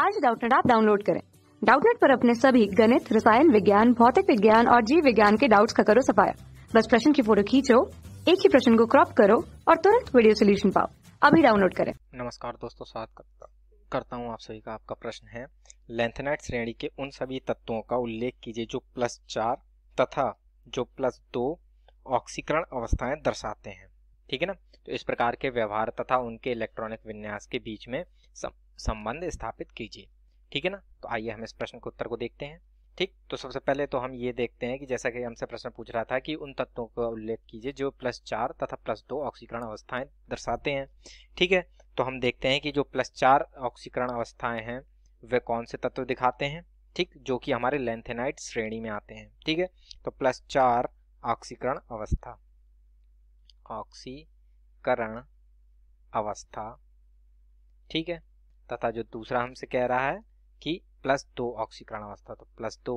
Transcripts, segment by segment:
आज डाउटनेट आप डाउनलोड करें डाउटनेट पर अपने सभी गणित रसायन विज्ञान भौतिक विज्ञान और जीव विज्ञान के डाउट्स का करो सफाया बस प्रश्न की फोटो खींचो एक ही प्रश्न को क्रॉप करो और तुरंत वीडियो सोल्यूशन पाओ अभी डाउनलोड करें नमस्कार दोस्तों स्वागत करता करता हूँ आप सभी का आपका प्रश्न है लेंथेनाइट श्रेणी के उन सभी तत्वों का उल्लेख कीजिए जो प्लस चार तथा जो प्लस दो ऑक्सीकरण अवस्थाएं दर्शाते हैं ठीक है ना तो इस प्रकार के व्यवहार तथा उनके इलेक्ट्रॉनिक विन्यास के बीच में संबंध स्थापित कीजिए ठीक है ना तो आइए हम इस प्रश्न के उत्तर को देखते हैं ठीक तो सबसे पहले तो हम ये देखते हैं कि जैसा कि हमसे प्रश्न पूछ रहा था कि उन तत्वों का उल्लेख कीजिए जो प्लस चार तथा प्लस दो ऑक्सीकरण अवस्थाएं दर्शाते हैं ठीक है तो हम देखते हैं कि जो प्लस चार ऑक्सीकरण अवस्थाएं हैं वे कौन से तत्व दिखाते हैं ठीक जो कि हमारे लेंथेनाइट श्रेणी में आते हैं ठीक है तो प्लस चार ऑक्सीकरण अवस्था ऑक्सीकरण अवस्था ठीक है तथा जो दूसरा हमसे कह रहा है कि प्लस दो ऑक्सीकरण अवस्था तो प्लस दो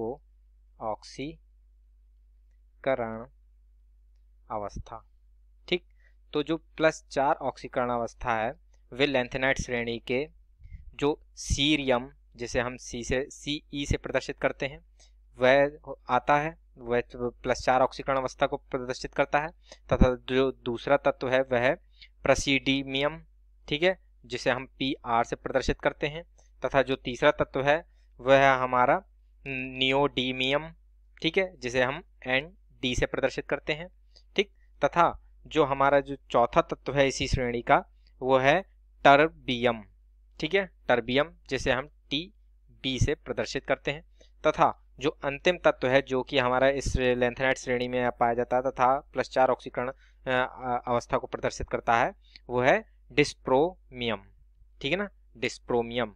ऑक्सीकरण अवस्था ठीक तो जो प्लस चार ऑक्सीकरण अवस्था है वे लेंथेनाइट श्रेणी के जो सीरियम जिसे हम सी से सी ई e से प्रदर्शित करते हैं वह आता है वह प्लस चार ऑक्सीकरण अवस्था को प्रदर्शित करता है तथा जो दूसरा तत्व है वह प्रसिडीमियम ठीक है जिसे हम पी आर से प्रदर्शित करते हैं तथा जो तीसरा तत्व है वह है हमारा नियोडीमियम ठीक है जिसे हम एन डी से प्रदर्शित करते हैं ठीक तथा जो हमारा जो चौथा तत्व है इसी श्रेणी का वो है टर्बियम ठीक है टर्बियम जिसे हम टी बी से प्रदर्शित करते हैं तथा जो अंतिम तत्व है जो कि हमारा इस लेंथनाइट श्रेणी में पाया जाता है तथा प्लस चार ऑक्सीकरण अवस्था को प्रदर्शित करता है वो है डिस्प्रोमियम ठीक है ना डिस्प्रोमियम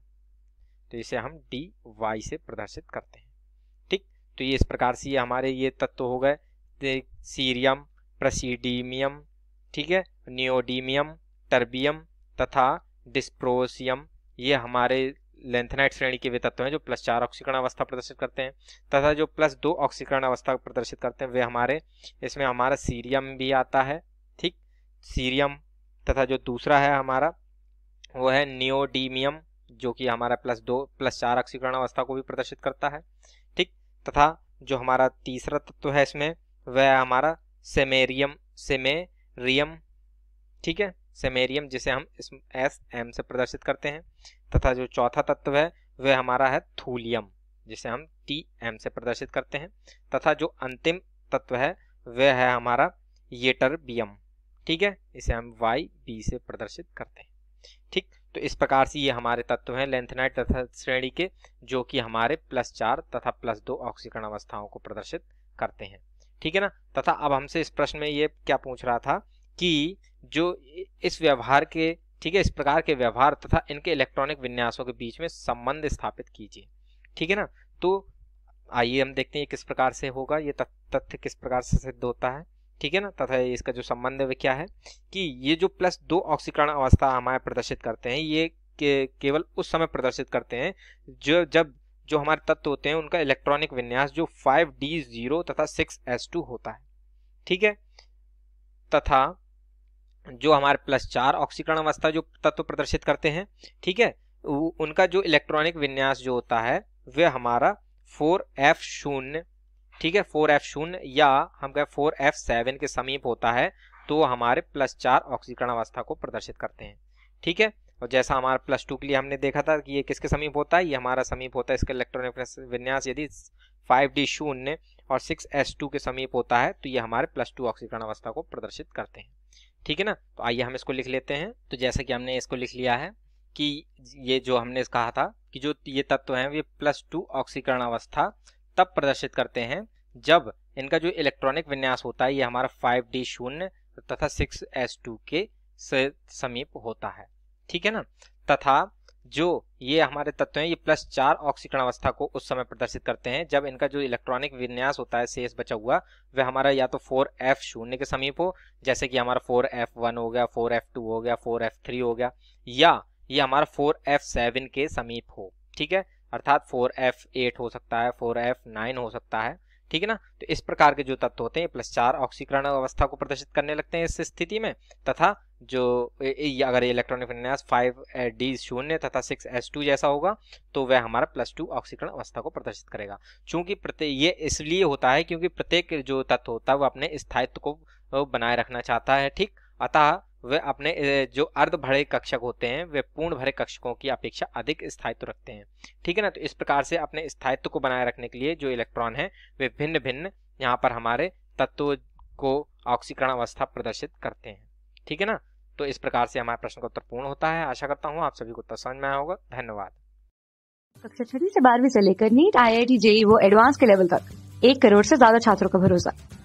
तो इसे हम डी वाई से प्रदर्शित करते हैं ठीक तो ये इस प्रकार से ये हमारे ये तत्व हो गए सीरियम प्रसिडीमियम ठीक है नियोडीमियम टर्बियम तथा डिस्प्रोसियम ये हमारे लेंथनाइट श्रेणी के वे तत्व हैं जो प्लस चार ऑक्सीकरण अवस्था प्रदर्शित करते हैं तथा जो प्लस दो ऑक्सीकरण अवस्था प्रदर्शित करते हैं वे हमारे इसमें हमारा सीरियम भी आता है ठीक सीरियम तथा जो दूसरा है हमारा वो है नियोडीमियम जो कि हमारा प्लस दो प्लस चार अक्षीकरण अवस्था को भी प्रदर्शित करता है ठीक तथा जो हमारा तीसरा तत्व है इसमें वह हमारा सेमेरियम सेमेरियम ठीक है सेमेरियम जिसे हम इस एस एम से प्रदर्शित करते हैं तथा जो चौथा तत्व है वह हमारा है थूलियम जिसे हम टी एम से प्रदर्शित करते हैं तथा जो अंतिम तत्व है वह है हमारा येटरबियम ठीक है इसे हम वाई बी से प्रदर्शित करते हैं ठीक तो इस प्रकार से ये हमारे तत्व हैं लेंथनाइट तथा श्रेणी के जो कि हमारे प्लस चार तथा प्लस दो ऑक्सीकरण अवस्थाओं को प्रदर्शित करते हैं ठीक है ना तथा अब हमसे इस प्रश्न में ये क्या पूछ रहा था कि जो इस व्यवहार के ठीक है इस प्रकार के व्यवहार तथा इनके इलेक्ट्रॉनिक विन्यासों के बीच में संबंध स्थापित कीजिए ठीक है ना तो आइए हम देखते हैं किस प्रकार से होगा ये तथ्य किस प्रकार से सिद्ध होता है ठीक है ना तथा इसका जो संबंध है क्या है कि ये जो प्लस दो ऑक्सीकरण अवस्था हमारे प्रदर्शित करते हैं ये के, केवल उस समय प्रदर्शित करते हैं जो जब जो हमारे तत्व होते हैं उनका इलेक्ट्रॉनिक विन्यास जो 5d0 तथा 6s2 होता है ठीक है तथा जो हमारे प्लस चार ऑक्सीकरण अवस्था जो तत्व प्रदर्शित करते हैं ठीक है उनका जो इलेक्ट्रॉनिक विन्यास जो होता है वह हमारा फोर एफ शून्य ठीक है फोर एफ शून्य या हम कहें फोर एफ सेवन के समीप होता है तो हमारे प्लस चार ऑक्सीकरण अवस्था को प्रदर्शित करते हैं ठीक है और जैसा हमारा प्लस टू के लिए हमने देखा था कि ये किसके समीप होता है ये हमारा समीप होता है इसका इलेक्ट्रॉनिक विन्यास यदि फाइव डी शून्य और सिक्स एस टू के समीप होता है तो ये हमारे प्लस टू ऑक्सीकरण अवस्था को प्रदर्शित करते हैं ठीक है ना तो आइए हम इसको लिख लेते हैं तो जैसे कि हमने इसको लिख लिया है कि ये जो हमने कहा था कि जो ये तत्व हैं ये प्लस टू ऑक्सीकरण अवस्था तब प्रदर्शित करते हैं जब इनका जो इलेक्ट्रॉनिक विन्यास होता है ये हमारा फाइव डी शून्य तथा सिक्स एस टू के से समीप होता है ठीक है ना तथा जो ये हमारे तत्व हैं ये प्लस चार ऑक्सीकरण अवस्था को उस समय प्रदर्शित करते हैं जब इनका जो इलेक्ट्रॉनिक विन्यास होता है शेष बचा हुआ वह हमारा या तो फोर एफ शून्य के समीप हो जैसे कि हमारा फोर एफ वन हो गया फोर एफ टू हो गया फोर एफ थ्री हो गया या ये हमारा फोर एफ सेवन के समीप हो ठीक है अर्थात फोर एफ एट हो सकता है फोर एफ नाइन हो सकता है ठीक है ना तो इस प्रकार के जो तत्व होते हैं प्लस चार ऑक्सीकरण अवस्था को प्रदर्शित करने लगते हैं इस स्थिति में तथा जो अगर इलेक्ट्रॉनिक विन्यास फाइव डी शून्य तथा सिक्स एस टू जैसा होगा तो वह हमारा प्लस टू ऑक्सीकरण अवस्था को प्रदर्शित करेगा चूंकि प्रत्येक ये इसलिए होता है क्योंकि प्रत्येक जो तत्व होता है वह अपने स्थायित्व को बनाए रखना चाहता है ठीक अतः वे अपने जो अर्ध भरे कक्षक होते हैं वे पूर्ण भरे कक्षकों की अपेक्षा अधिक स्थायित्व रखते हैं ठीक है ना तो इस प्रकार से अपने स्थायित्व को बनाए रखने के लिए जो इलेक्ट्रॉन है वे भिन्न भिन्न यहाँ पर हमारे तत्व को ऑक्सीकरण अवस्था प्रदर्शित करते हैं ठीक है ना तो इस प्रकार से हमारे प्रश्न का उत्तर पूर्ण होता है आशा करता हूँ आप सभी को उत्तर समझ में आया होगा धन्यवाद कक्षा छठी से बारहवीं से लेकर NEET I I T JEE वो एडवांस के लेवल तक एक करोड़ से ज्यादा छात्रों का भरोसा